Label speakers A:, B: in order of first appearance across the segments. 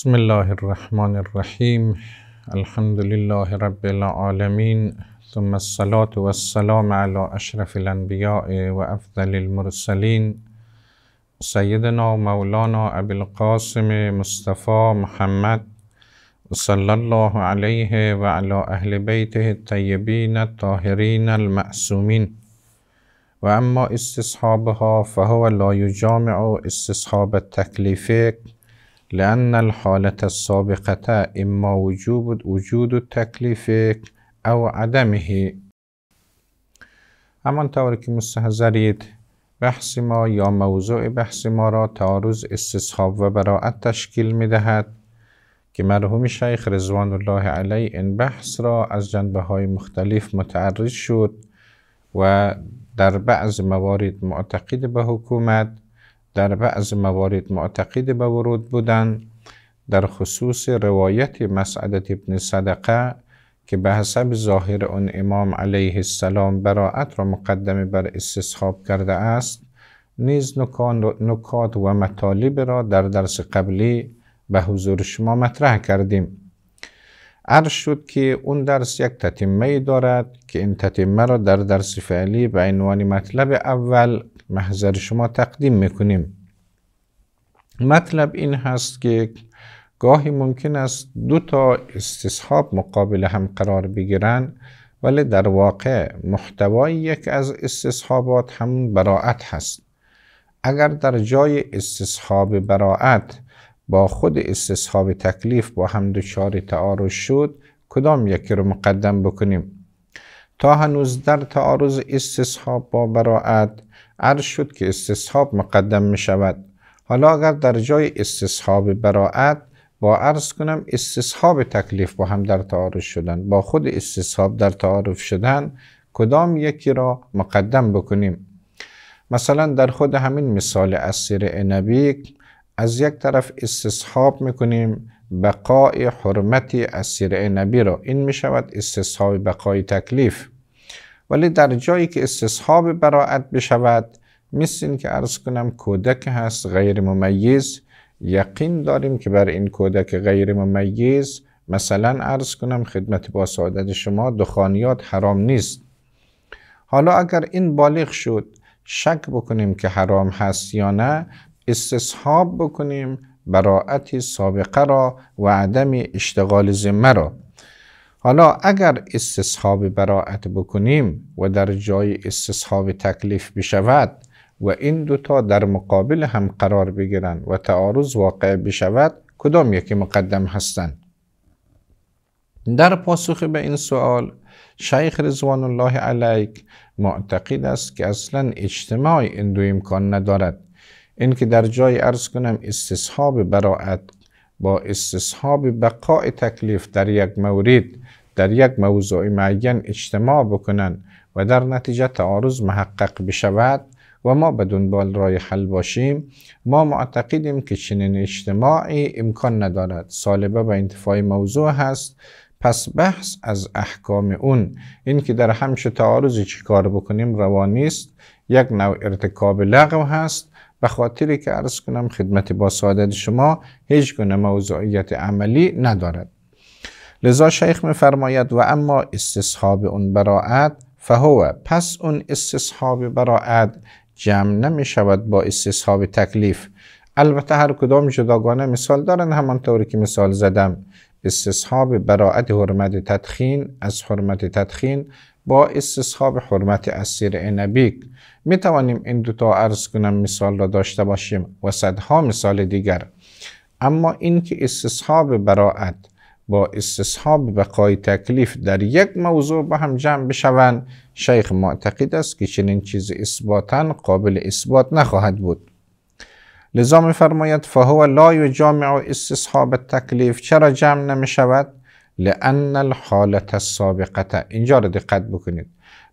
A: بسم الله الرحمن الرحيم الحمد لله رب العالمين ثم الصلاة والسلام على أشرف الأنبياء وأفضل المرسلين سيدنا مولانا أبي القاسم مصطفى محمد صلى الله عليه وعلى أهل بيته الطيبين الطاهرين المأسومين وأما استصحابها فهو لا يجامع استصحاب التكليفات لأن الحالة السابقة إما وجوب وجود التكليف أو عدمه همانطور که مستحضرید بحث ما یا موضوع بحث ما را تعارض استصحاب و براعت تشکیل می دهد که مرحوم شیخ رضوان الله علیه این بحث را از جنبه های مختلف متعرض شد و در بعض موارد معتقد به حکومت در بعض موارد معتقد به ورود بودند در خصوص روایت مسعدت ابن صدقه که به حسب ظاهر اون امام علیه السلام براعت را مقدم بر استصحاب کرده است نیز نکات و مطالب را در درس قبلی به حضور شما مطرح کردیم عرض شد که اون درس یک تتمه دارد که این تتمه را در درس فعلی به عنوان مطلب اول محضر شما تقدیم میکنیم مطلب این هست که گاهی ممکن است دو تا استصحاب مقابل هم قرار بگیرن ولی در واقع محتوای یک از استصحابات هم براعت هست اگر در جای استصحاب براعت با خود استصحاب تکلیف با هم دچار تعارض شد کدام یکی رو مقدم بکنیم تا هنوز در تعارض استصحاب با براعت عرض شد که استصحاب مقدم می شود حالا اگر در جای استصحاب براعت با عرض کنم استصحاب تکلیف با هم در تعارض شدن با خود استصحاب در تعارض شدن کدام یکی را مقدم بکنیم مثلا در خود همین مثال اسیر نبی از یک طرف استصحاب میکنیم بقای حرمتی اسیر نبی را این می شود استصحاب بقای تکلیف ولی در جایی که استصحاب براعت بشود مثل این که عرض کنم کودک هست غیر ممیز یقین داریم که بر این کودک غیر ممیز مثلا ارز کنم خدمت با سعادت شما دخانیات حرام نیست حالا اگر این بالغ شد شک بکنیم که حرام هست یا نه استصحاب بکنیم براعت سابقه را و عدم اشتغال ذمه را حالا اگر استصحاب براعت بکنیم و در جای استصحاب تکلیف بشود و این دوتا در مقابل هم قرار بگیرند و تعارض واقع بشود کدام یکی مقدم هستند در پاسخ به این سوال شیخ رضوان الله علیک معتقد است که اصلا اجتماع این دو امکان ندارد اینکه در جای عرض کنم استصحاب براعت با استصحاب بقای تکلیف در یک مورد در یک موضوع معین اجتماع بکنند و در نتیجه تعارض محقق بشود و ما به دنبال رای حل باشیم ما معتقدیم که چنین اجتماعی امکان ندارد سالبه و انتفاع موضوع هست پس بحث از احکام اون این که در همش تعارضی چی کار بکنیم روانی است یک نوع ارتکاب لغو هست به خاطری که عرض کنم خدمت با سعادت شما هیچ گونه موضوعیت عملی ندارد لذا شیخ میفرماید و اما استصحاب اون براعت فهو پس اون استصحاب براعت جمع نمی شود با استصحاب تکلیف البته هر کدام جداگانه مثال دارن همانطوری که مثال زدم استصحاب براعت حرمت تدخین از حرمت تدخین با استصحاب حرمت اسیر انبیک می توانیم این دوتا عرض کنم مثال را داشته باشیم و صدها مثال دیگر اما اینکه استصحاب براعت با استصحاب بقای تکلیف در یک موضوع به هم جمع بشوند شیخ معتقد است که چنین چیز اثباتا قابل اثبات نخواهد بود لذا می فرماید فهو لا جامع استصحاب تکلیف چرا جمع نمی شود لان الحالت السابقه اینجا را دقت بکنید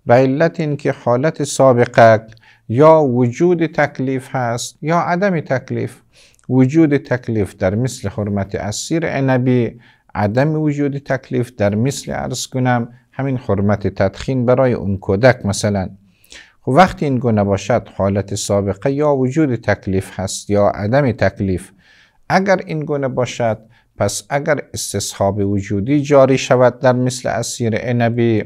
A: به علت اینکه حالت سابقه یا وجود تکلیف هست یا عدم تکلیف وجود تکلیف در مثل حرمت اسیر عنبی عدم وجود تکلیف در مثل عرض کنم همین حرمت تدخین برای اون کودک مثلا خب وقتی این گونه باشد حالت سابقه یا وجود تکلیف هست یا عدم تکلیف اگر این گونه باشد پس اگر استصحاب وجودی جاری شود در مثل اسیر انبی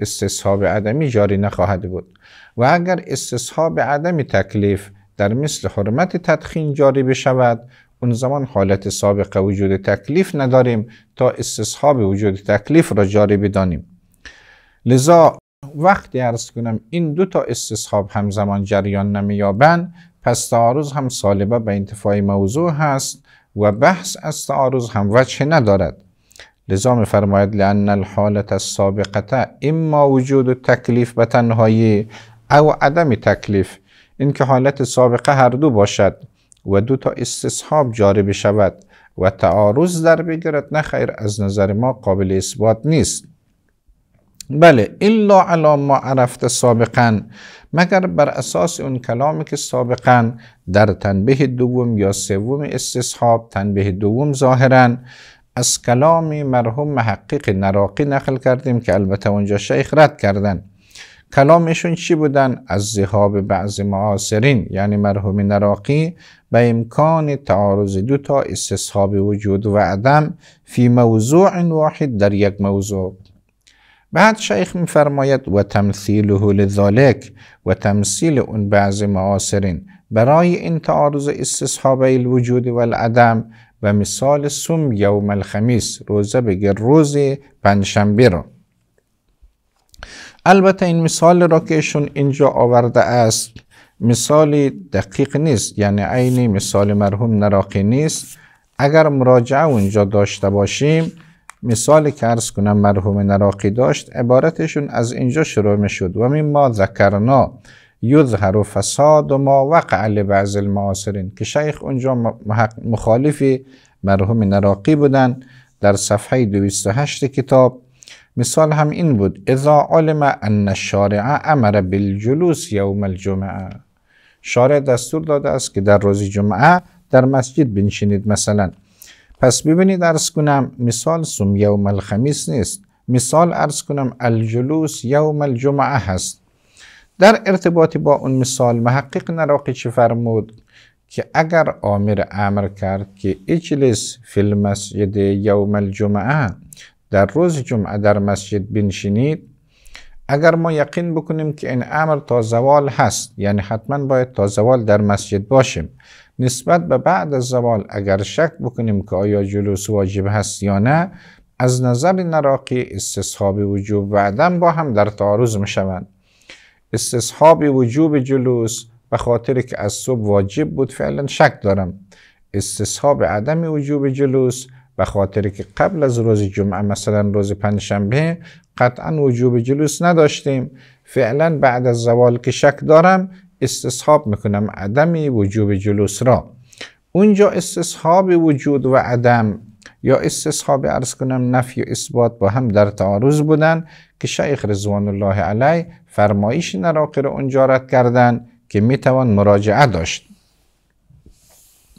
A: استصحاب عدمی جاری نخواهد بود و اگر استصحاب عدم تکلیف در مثل حرمت تدخین جاری بشود اون زمان حالت سابقه وجود تکلیف نداریم تا استصحاب وجود تکلیف را جاری بدانیم لذا وقتی عرض کنم این دو تا استصحاب همزمان جریان نمییابند پس تعارض هم سالبه به انتفاع موضوع هست و بحث از تعارض هم وجه ندارد لذا میفرماید لان الحالت السابقه اما وجود تکلیف به تنهایی او عدم تکلیف اینکه حالت سابقه هر دو باشد و دو تا استصحاب جاری بشود و تعارض در بگیرد نه خیر از نظر ما قابل اثبات نیست بله الا علا ما عرفت سابقا مگر بر اساس اون کلامی که سابقا در تنبه دوم یا سوم استصحاب تنبه دوم ظاهرا از کلام مرحوم محقق نراقی نقل کردیم که البته اونجا شیخ رد کردن کلامشون چی بودن؟ از ذهاب بعض معاصرین یعنی مرحوم نراقی به امکان تعارض دو تا استصحاب وجود و عدم فی موضوع واحد در یک موضوع بعد شیخ میفرماید و تمثیله لذالک و تمثیل اون بعض معاصرین برای این تعارض استصحاب الوجود و العدم و مثال سوم یوم الخمیس روزه بگیر روز پنجشنبه را البته این مثال را که ایشون اینجا آورده است مثالی دقیق نیست یعنی عین مثال مرحوم نراقی نیست اگر مراجعه اونجا داشته باشیم مثالی که ارز کنم مرحوم نراقی داشت عبارتشون از اینجا شروع می شد و ما ذکرنا یظهر فساد و ما وقع لبعض المعاصرین که شیخ اونجا مخالفی مرحوم نراقی بودن در صفحه 28 کتاب مثال هم این بود اذا علم ان الشارع امر بالجلوس یوم الجمعه شارع دستور داده است که در روز جمعه در مسجد بنشینید مثلا پس ببینید ارز کنم مثال سوم یوم الخمیس نیست مثال ارز کنم الجلوس یوم الجمعه هست در ارتباط با اون مثال محقق نراقی چه فرمود که اگر آمر امر کرد که اجلس فی المسجد یوم الجمعه در روز جمعه در مسجد بنشینید اگر ما یقین بکنیم که این امر تا زوال هست یعنی حتما باید تا زوال در مسجد باشیم نسبت به بعد از زوال اگر شک بکنیم که آیا جلوس واجب هست یا نه از نظر نراقی استصحاب وجوب و عدم با هم در تعارض می شوند استصحاب وجوب جلوس به خاطر که از صبح واجب بود فعلا شک دارم استصحاب عدم وجوب جلوس به خاطر که قبل از روز جمعه مثلا روز پنجشنبه قطعا وجوب جلوس نداشتیم فعلا بعد از زوال که شک دارم استصحاب میکنم عدم وجوب جلوس را اونجا استصحاب وجود و عدم یا استصحاب ارز کنم نفی و اثبات با هم در تعارض بودن که شیخ رضوان الله علی فرمایش نراقی را اونجا رد کردن که میتوان مراجعه داشت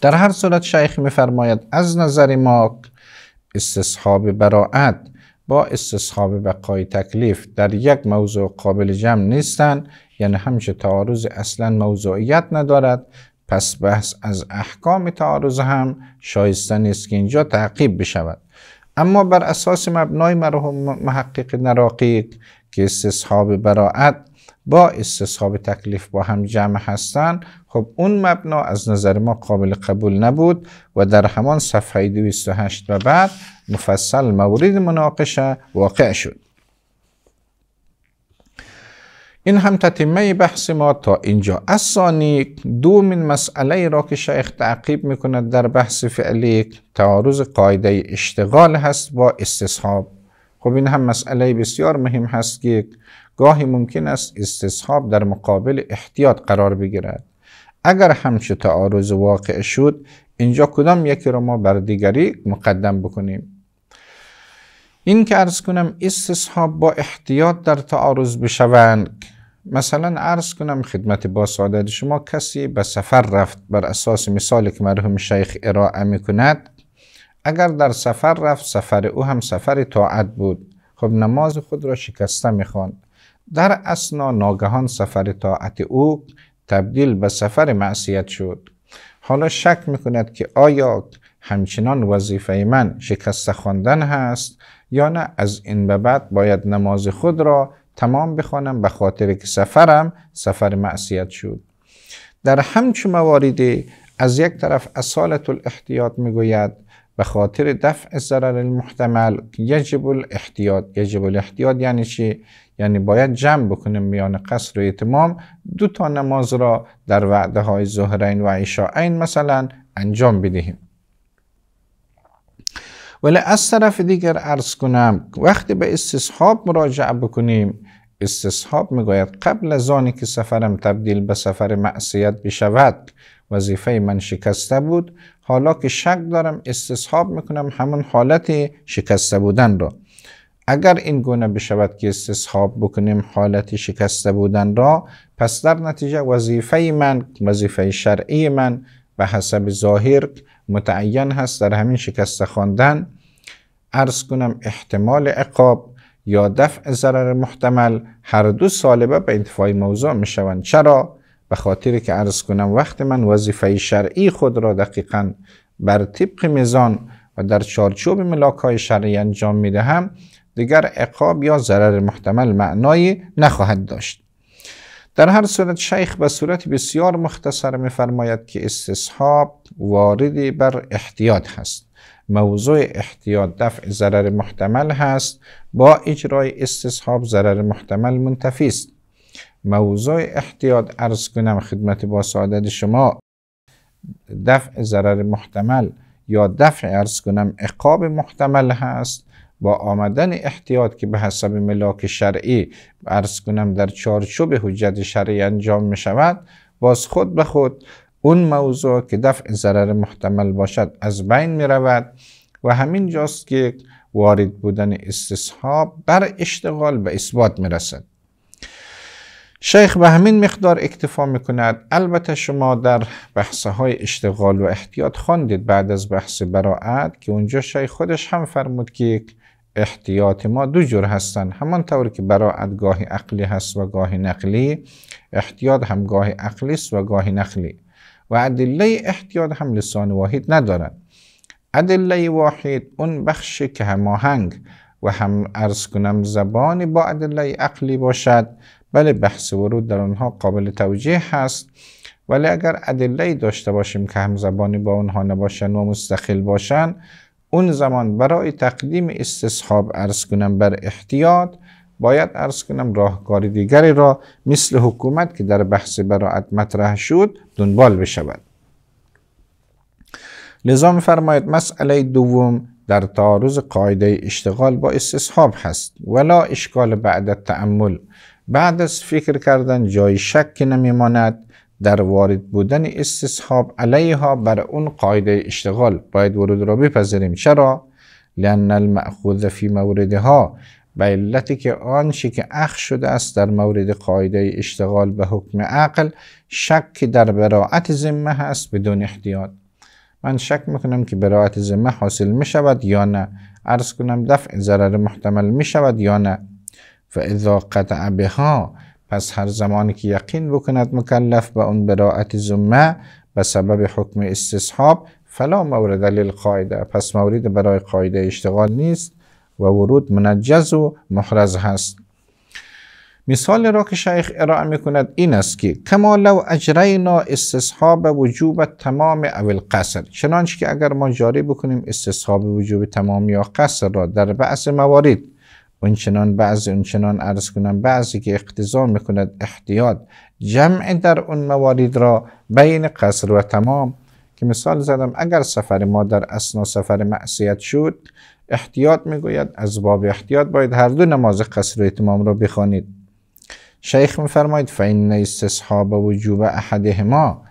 A: در هر صورت شیخ میفرماید از نظر ما استصحاب براعت با استصحاب بقای تکلیف در یک موضوع قابل جمع نیستند یعنی همچه تعارض اصلا موضوعیت ندارد پس بحث از احکام تعارض هم شایسته نیست که اینجا تعقیب بشود اما بر اساس مبنای مرحوم محقق نراقید که استصحاب براعت با استصحاب تکلیف با هم جمع هستند خب اون مبنا از نظر ما قابل قبول نبود و در همان صفحه 28 و بعد مفصل مورد مناقشه واقع شد این هم تتمه بحث ما تا اینجا از ثانی دو من مسئله را که شیخ تعقیب میکند در بحث فعلی تعارض قاعده اشتغال هست با استصحاب خب این هم مسئله بسیار مهم هست که گاهی ممکن است استصحاب در مقابل احتیاط قرار بگیرد اگر همچه تعارض واقع شد اینجا کدام یکی را ما بر دیگری مقدم بکنیم این که ارز کنم استصحاب با احتیاط در تعارض بشوند مثلا ارز کنم خدمت با سعادت شما کسی به سفر رفت بر اساس مثالی که مرحوم شیخ ارائه می اگر در سفر رفت سفر او هم سفر طاعت بود خب نماز خود را شکسته میخواند در اسنا ناگهان سفر طاعت او تبدیل به سفر معصیت شد حالا شک میکند که آیا همچنان وظیفه من شکسته خواندن هست یا نه از این به بعد باید نماز خود را تمام بخوانم به خاطر که سفرم سفر معصیت شد در همچون مواردی از یک طرف اصالت الاحتیاط میگوید به خاطر دفع ضرر المحتمل یجب الاحتیاط یجب الاحتیاط یعنی چی؟ یعنی باید جمع بکنیم میان قصر و اتمام دو تا نماز را در وعده های ظهرین و عشاءین مثلا انجام بدهیم ولی از طرف دیگر ارز کنم وقتی به استصحاب مراجعه بکنیم استصحاب میگوید قبل از آنی که سفرم تبدیل به سفر معصیت بشود وظیفه من شکسته بود حالا که شک دارم استصحاب میکنم همون حالت شکسته بودن را اگر این گونه بشود که استصحاب بکنیم حالت شکسته بودن را پس در نتیجه وظیفه من وظیفه شرعی من به حسب ظاهر متعین هست در همین شکسته خواندن ارز کنم احتمال عقاب یا دفع ضرر محتمل هر دو سالبه به انتفاع موضوع میشوند چرا به خاطر که عرض کنم وقت من وظیفه شرعی خود را دقیقا بر طبق میزان و در چارچوب ملاک های شرعی انجام میدهم دیگر اقاب یا ضرر محتمل معنایی نخواهد داشت در هر صورت شیخ به صورت بسیار مختصر میفرماید که استصحاب وارد بر احتیاط هست موضوع احتیاط دفع ضرر محتمل هست با اجرای استصحاب ضرر محتمل منتفی است موضوع احتیاط ارز کنم خدمت با سعادت شما دفع ضرر محتمل یا دفع ارز کنم اقاب محتمل هست با آمدن احتیاط که به حسب ملاک شرعی ارز کنم در چارچوب حجت شرعی انجام می شود باز خود به خود اون موضوع که دفع ضرر محتمل باشد از بین می رود و همین جاست که وارد بودن استصحاب بر اشتغال به اثبات می رسد شیخ به همین مقدار اکتفا میکند البته شما در بحث های اشتغال و احتیاط خواندید بعد از بحث براعت که اونجا شیخ خودش هم فرمود که احتیاط ما دو جور هستند همان طور که براعت گاهی عقلی هست و گاهی نقلی احتیاط هم گاهی عقلی است و گاهی نقلی و ادله احتیاط هم لسان واحد ندارند ادله واحد اون بخشی که هماهنگ و هم ارز کنم زبانی با ادله عقلی باشد ولی بحث ورود در آنها قابل توجیه هست ولی اگر ادله داشته باشیم که همزبانی با آنها نباشند و مستقل باشند اون زمان برای تقدیم استصحاب ارز کنم بر احتیاط باید ارز کنم راهکار دیگری را مثل حکومت که در بحث براعت مطرح شد دنبال بشود لذا فرماید مسئله دوم در تعارض قاعده اشتغال با استصحاب هست ولا اشکال بعد تعمل بعد از فکر کردن جای شک نمیماند در وارد بودن استصحاب علیها بر اون قاعده اشتغال باید ورود را بپذیریم چرا لان المأخوذ فی موردها به علتی که آنچه که اخ شده است در مورد قاعده اشتغال به حکم عقل شک در براعت ذمه هست بدون احتیاط من شک میکنم که براعت ذمه حاصل میشود یا نه عرض کنم دفع ضرر محتمل میشود یا نه اذا قطع بها پس هر زمانی که یقین بکند مکلف به اون براعت زمه به سبب حکم استصحاب فلا مورد للقاعده پس مورد برای قاعده اشتغال نیست و ورود منجز و محرز هست مثال را که شیخ ارائه می کند این است که کما لو اجرینا استصحاب وجوب تمام اول قصر چنانچه که اگر ما جاری بکنیم استصحاب وجوب تمام یا قصر را در بعض موارد اونچنان بعضی اونچنان عرض کنم بعضی که اقتضا میکند احتیاط جمع در اون موارد را بین قصر و تمام که مثال زدم اگر سفر ما در اسنا سفر معصیت شد احتیاط میگوید از باب احتیاط باید هر دو نماز قصر و اتمام را بخوانید شیخ میفرماید فین استصحاب وجوب احدهما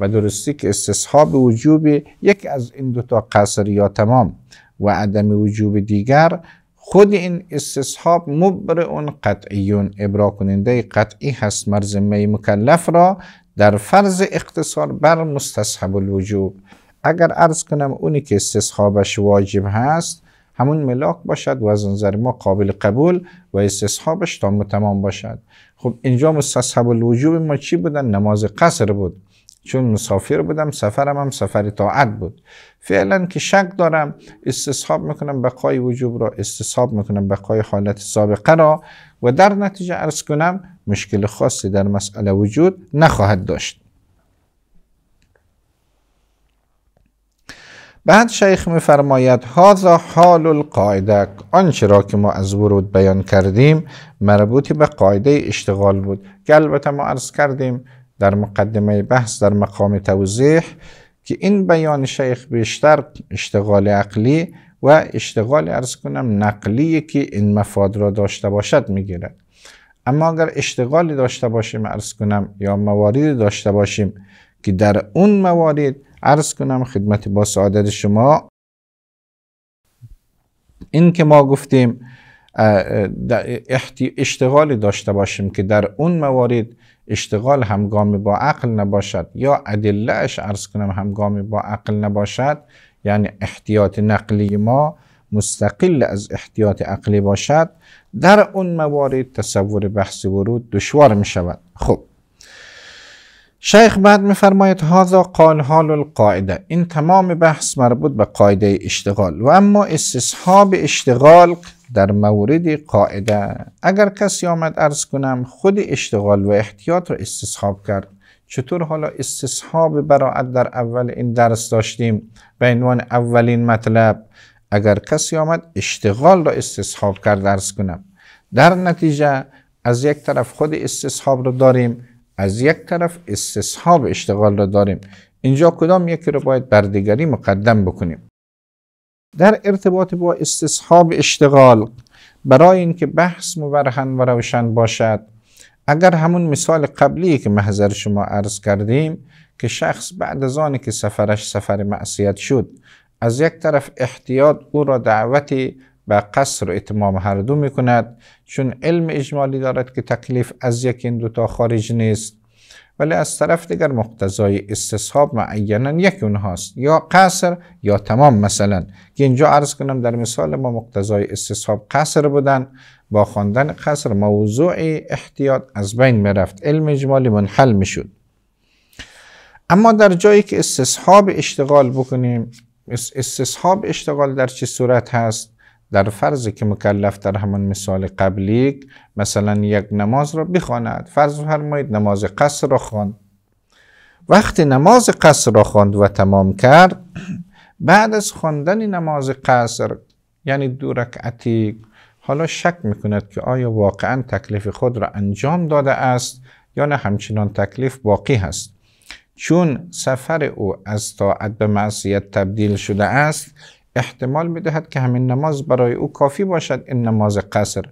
A: و درستی که استصحاب وجوب یک از این دوتا قصر یا تمام و عدم وجوب دیگر خود این استصحاب اون قطعیون، ابرا کننده قطعی هست مرز مکلف را در فرض اقتصار بر مستصحب الوجوب اگر عرض کنم اونی که استصحابش واجب هست همون ملاک باشد و از نظر ما قابل قبول و استصحابش تام تمام باشد خب اینجا مستصحب الوجوب ما چی بودن نماز قصر بود چون مسافر بودم سفرم هم سفر طاعت بود فعلا که شک دارم استصحاب میکنم بقای وجوب را استصحاب میکنم بقای حالت سابقه را و در نتیجه عرض کنم مشکل خاصی در مسئله وجود نخواهد داشت بعد شیخ میفرماید هذا حال القاعده آنچه را که ما از ورود بیان کردیم مربوط به قاعده اشتغال بود که البته ما عرض کردیم در مقدمه بحث در مقام توضیح که این بیان شیخ بیشتر اشتغال عقلی و اشتغال ارز کنم نقلی که این مفاد را داشته باشد میگیرد اما اگر اشتغالی داشته باشیم ارز کنم یا مواردی داشته باشیم که در اون موارد ارز کنم خدمت با سعادت شما این که ما گفتیم اشتغالی داشته باشیم که در اون موارد اشتغال همگامی با عقل نباشد یا ادلهش عرض کنم همگامی با عقل نباشد یعنی احتیاط نقلی ما مستقل از احتیاط عقلی باشد در اون موارد تصور بحث ورود دشوار می شود خب شیخ بعد میفرماید هذا قال حال القاعده این تمام بحث مربوط به قاعده اشتغال و اما استصحاب اشتغال در مورد قاعده اگر کسی آمد ارز کنم خود اشتغال و احتیاط را استصحاب کرد چطور حالا استصحاب براعت در اول این درس داشتیم به عنوان اولین مطلب اگر کسی آمد اشتغال را استصحاب کرد ارز کنم در نتیجه از یک طرف خود استصحاب را داریم از یک طرف استصحاب اشتغال را داریم اینجا کدام یکی را باید بر دیگری مقدم بکنیم در ارتباط با استصحاب اشتغال برای اینکه بحث مبرهن و روشن باشد اگر همون مثال قبلی که محضر شما عرض کردیم که شخص بعد از آنی که سفرش سفر معصیت شد از یک طرف احتیاط او را دعوتی و قصر و اتمام هر دو می کند چون علم اجمالی دارد که تکلیف از یک این دوتا خارج نیست ولی از طرف دیگر مقتضای استصحاب معینا یک اونهاست یا قصر یا تمام مثلا که اینجا عرض کنم در مثال ما مقتضای استصحاب قصر بودن با خواندن قصر موضوع احتیاط از بین میرفت علم اجمالی منحل میشد اما در جایی که استصحاب اشتغال بکنیم استصحاب اشتغال در چه صورت هست در فرضی که مکلف در همان مثال قبلی مثلا یک نماز را بخواند فرض فرمایید نماز قصر را خواند وقتی نماز قصر را خواند و تمام کرد بعد از خواندن نماز قصر یعنی دو رکعتی حالا شک میکند که آیا واقعا تکلیف خود را انجام داده است یا نه همچنان تکلیف باقی هست چون سفر او از طاعت به معصیت تبدیل شده است احتمال میدهد که همین نماز برای او کافی باشد این نماز قصر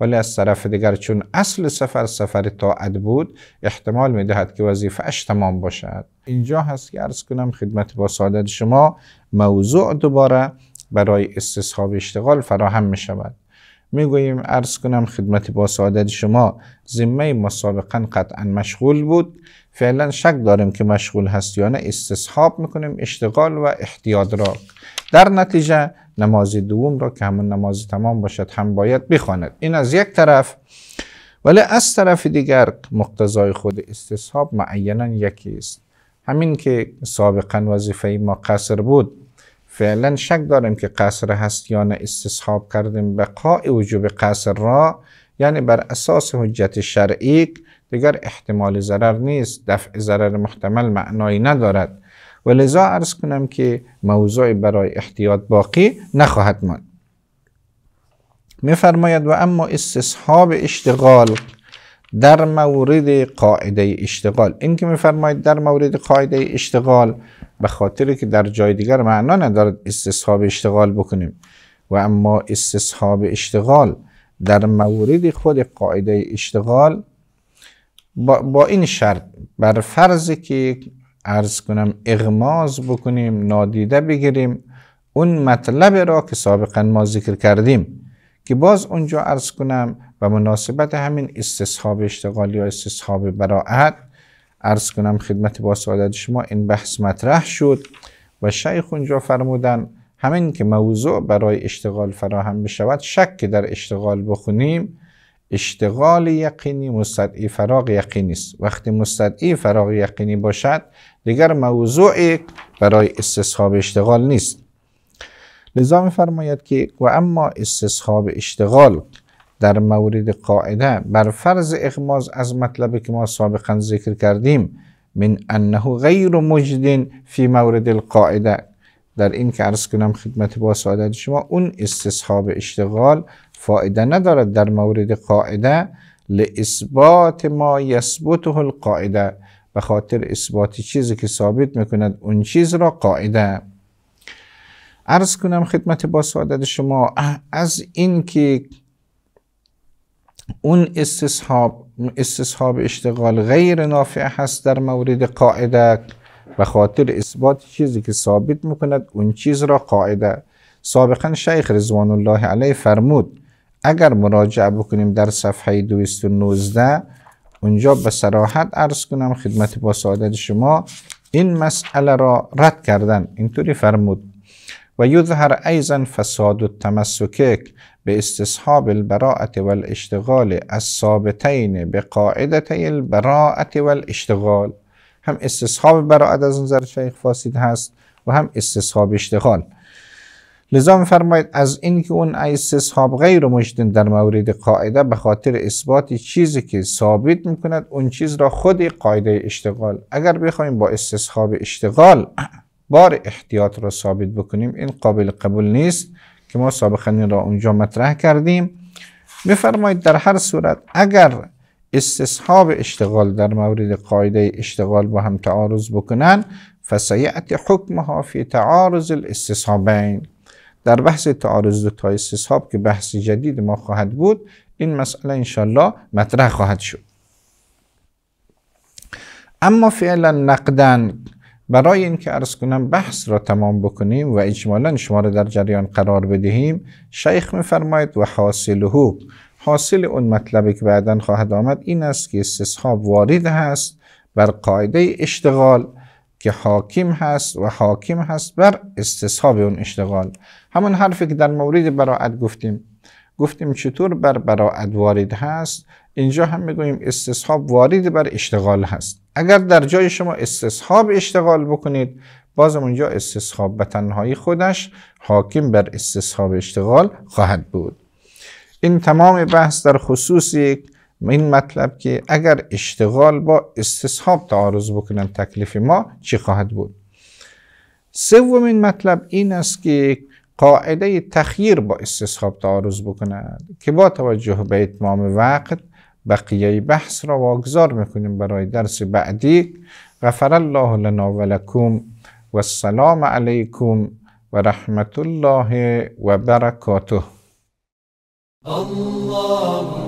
A: ولی از طرف دیگر چون اصل سفر سفر طاعت بود احتمال میدهد که وظیفهاش تمام باشد اینجا هست که ارز کنم خدمت با سعادت شما موضوع دوباره برای استصحاب اشتغال فراهم می شود میگوییم ارز کنم خدمت با سعادت شما ذمه مسابقا قطعا مشغول بود فعلا شک داریم که مشغول هست یا نه استصحاب میکنیم اشتغال و احتیاط را در نتیجه نماز دوم را که همون نماز تمام باشد هم باید بخواند این از یک طرف ولی از طرف دیگر مقتضای خود استصحاب معینا یکی است همین که سابقا وظیفه ما قصر بود فعلا شک داریم که قصر هست یا نه استصحاب کردیم بقای وجوب قصر را یعنی بر اساس حجت شرعی دیگر احتمال ضرر نیست دفع ضرر محتمل معنایی ندارد و لذا عرض کنم که موضوع برای احتیاط باقی نخواهد ماند میفرماید و اما استصحاب اشتغال در مورد قاعده اشتغال این که میفرماید در مورد قاعده اشتغال به خاطر که در جای دیگر معنا ندارد استصحاب اشتغال بکنیم و اما استصحاب اشتغال در مورد خود قاعده اشتغال با, با این شرط بر فرض که ارز کنم اغماز بکنیم نادیده بگیریم اون مطلب را که سابقا ما ذکر کردیم که باز اونجا ارز کنم و مناسبت همین استصحاب اشتغال یا استصحاب براعت ارز کنم خدمت با سعادت شما این بحث مطرح شد و شیخ اونجا فرمودن همین که موضوع برای اشتغال فراهم بشود شک که در اشتغال بخونیم اشتغال یقینی مستدعی فراغ یقینی است وقتی مستدعی فراغ یقینی باشد دیگر موضوعی برای استصحاب اشتغال نیست لذا فرماید که و اما استصحاب اشتغال در مورد قاعده بر فرض اغماز از مطلب که ما سابقا ذکر کردیم من انه غیر مجدین فی مورد القاعده در این که عرض کنم خدمت با سعادت شما اون استصحاب اشتغال فایده ندارد در مورد قاعده لاثبات ما یثبته القاعده به خاطر اثبات چیزی که ثابت میکند اون چیز را قاعده عرض کنم خدمت با سعادت شما از اینکه اون استصحاب استصحاب اشتغال غیر نافع هست در مورد قاعده به خاطر اثبات چیزی که ثابت میکند اون چیز را قاعده سابقا شیخ رضوان الله علیه فرمود اگر مراجعه بکنیم در صفحه 219 اونجا به سراحت عرض کنم خدمت با سعادت شما این مسئله را رد کردن اینطوری فرمود و یظهر ایضا فساد التمسکک به استصحاب البراعت والاشتغال از ثابتین به قاعدتی البراعت والاشتغال هم استصحاب براعت از نظر شیخ فاسد هست و هم استصحاب اشتغال لذا میفرماید از اینکه اون استصحاب غیر مجدن در مورد قاعده به خاطر اثبات چیزی که ثابت میکند اون چیز را خود قاعده اشتغال اگر بخوایم با استصحاب اشتغال بار احتیاط را ثابت بکنیم این قابل قبول نیست که ما سابقا را اونجا مطرح کردیم میفرمایید در هر صورت اگر استصحاب اشتغال در مورد قاعده اشتغال با هم تعارض بکنن فسیعت حکمها فی تعارض الاستصحابین در بحث تعارض دو تا استصحاب که بحث جدید ما خواهد بود این مسئله انشالله مطرح خواهد شد اما فعلا نقدن برای اینکه عرض کنم بحث را تمام بکنیم و اجمالا شما را در جریان قرار بدهیم شیخ میفرماید و حاصله حاصل اون مطلبی که بعدا خواهد آمد این است که استصحاب وارد هست بر قاعده اشتغال که حاکم هست و حاکم هست بر استصحاب اون اشتغال همون حرفی که در مورد براعت گفتیم گفتیم چطور بر براعت وارد هست اینجا هم میگوییم استصحاب وارد بر اشتغال هست اگر در جای شما استصحاب اشتغال بکنید بازم اونجا استصحاب به تنهایی خودش حاکم بر استصحاب اشتغال خواهد بود این تمام بحث در خصوص یک این مطلب که اگر اشتغال با استصحاب تعارض بکنن تکلیف ما چی خواهد بود سومین مطلب این است که قاعده تخییر با استصحاب تعارض بکند که با توجه به اتمام وقت بقیه بحث را واگذار میکنیم برای درس بعدی غفر الله لنا و لکم و السلام علیکم و رحمت الله و برکاته الله